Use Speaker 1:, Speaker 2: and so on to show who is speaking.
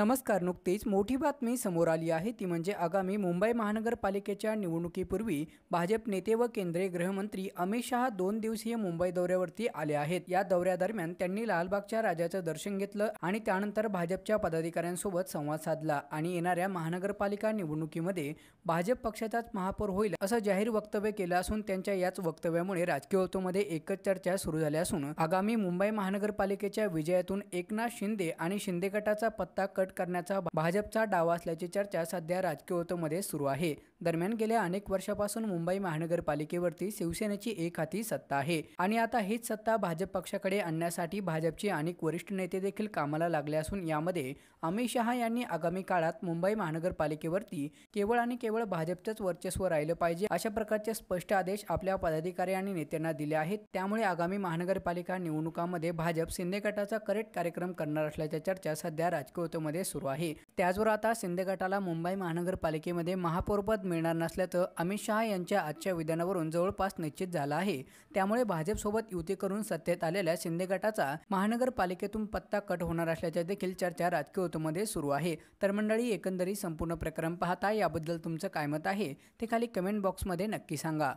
Speaker 1: नमस्कार नुकतीच मोठी बातमी समोर आली आहे ती म्हणजे आगामी मुंबई महानगरपालिकेच्या निवडणुकीपूर्वी भाजप नेते व केंद्रीय गृहमंत्री अमित शहा दोन दिवसीय मुंबई दौऱ्यावरती आले आहेत या दौऱ्यादरम्यान त्यांनी लालबागच्या राजाचं दर्शन घेतलं आणि त्यानंतर भाजपच्या पदाधिकाऱ्यांसोबत संवाद साधला आणि येणाऱ्या महानगरपालिका निवडणुकीमध्ये भाजप पक्षाचाच महापौर होईल असं जाहीर वक्तव्य केलं असून त्यांच्या याच वक्तव्यामुळे राजकीय वर्तूमध्ये एकच चर्चा सुरू झाली असून आगामी मुंबई महानगरपालिकेच्या विजयातून एकनाथ शिंदे आणि शिंदे गटाचा पत्ता कट करण्याचा भाजपचा डावा असल्याची चर्चा सध्या राजकीय सुरू आहे दरम्यान गेल्या अनेक वर्षापासून मुंबई महानगरपालिकेवरती शिवसेनेची एक हाती सत्ता आहे आणि आता हीच सत्ता भाजप पक्षाकडे आणण्यासाठी भाजपचे अनेक वरिष्ठ नेते देखील कामाला लागले असून यामध्ये अमित शहा यांनी आगामी काळात मुंबई महानगरपालिकेवरती केवळ आणि केवळ भाजपचंच वर्चस्व राहिलं पाहिजे अशा प्रकारचे स्पष्ट आदेश आपल्या पदाधिकारी आणि नेत्यांना दिले आहेत त्यामुळे आगामी महानगरपालिका निवडणुकांमध्ये भाजप शिंदे गटाचा करेक्ट कार्यक्रम करणार असल्याच्या चर्चा सध्या राजकीय सुरू आहे त्याचबरोबर आता शिंदे गटाला मुंबई महानगरपालिकेमध्ये महापौरपद मिळणार नसल्याचं अमित शहा यांच्या आजच्या विधानावरून जवळपास निश्चित झालं आहे त्यामुळे भाजपसोबत युती करून सत्तेत आलेल्या शिंदे गटाचा महानगरपालिकेतून पत्ता कट होणार असल्याच्या देखील चर्चा राजकीय होतमध्ये सुरू आहे तर मंडळी एकंदरीत संपूर्ण प्रकरण पाहता याबद्दल तुमचं काय मत आहे ते खाली कमेंट बॉक्समध्ये नक्की सांगा